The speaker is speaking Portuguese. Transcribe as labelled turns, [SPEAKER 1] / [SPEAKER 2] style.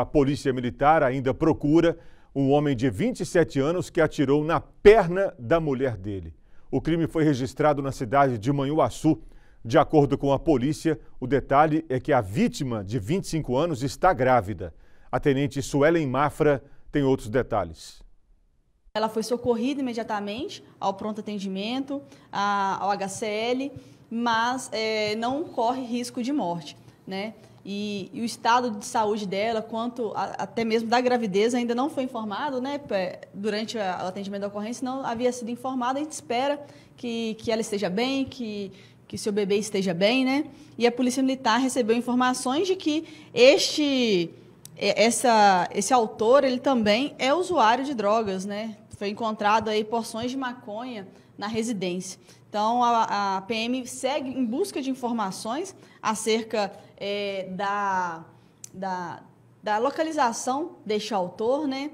[SPEAKER 1] A polícia militar ainda procura um homem de 27 anos que atirou na perna da mulher dele. O crime foi registrado na cidade de Manhuaçu. De acordo com a polícia, o detalhe é que a vítima, de 25 anos, está grávida. A tenente Suelen Mafra tem outros detalhes.
[SPEAKER 2] Ela foi socorrida imediatamente ao pronto atendimento, ao HCL, mas é, não corre risco de morte. Né? E, e, o estado de saúde dela, quanto a, até mesmo da gravidez, ainda não foi informado né, durante o atendimento da ocorrência, não havia sido informado. A gente espera que, que ela esteja bem, que, que seu bebê esteja bem, né? E a Polícia Militar recebeu informações de que este, essa, esse autor, ele também é usuário de drogas, né? Foi encontrado aí porções de maconha na residência. Então, a, a PM segue em busca de informações acerca é, da, da, da localização deste autor, né?